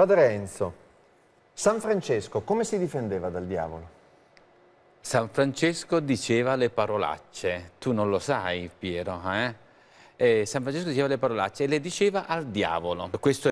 Padre Enzo, San Francesco come si difendeva dal diavolo? San Francesco diceva le parolacce, tu non lo sai Piero, eh? eh San Francesco diceva le parolacce e le diceva al diavolo. Questo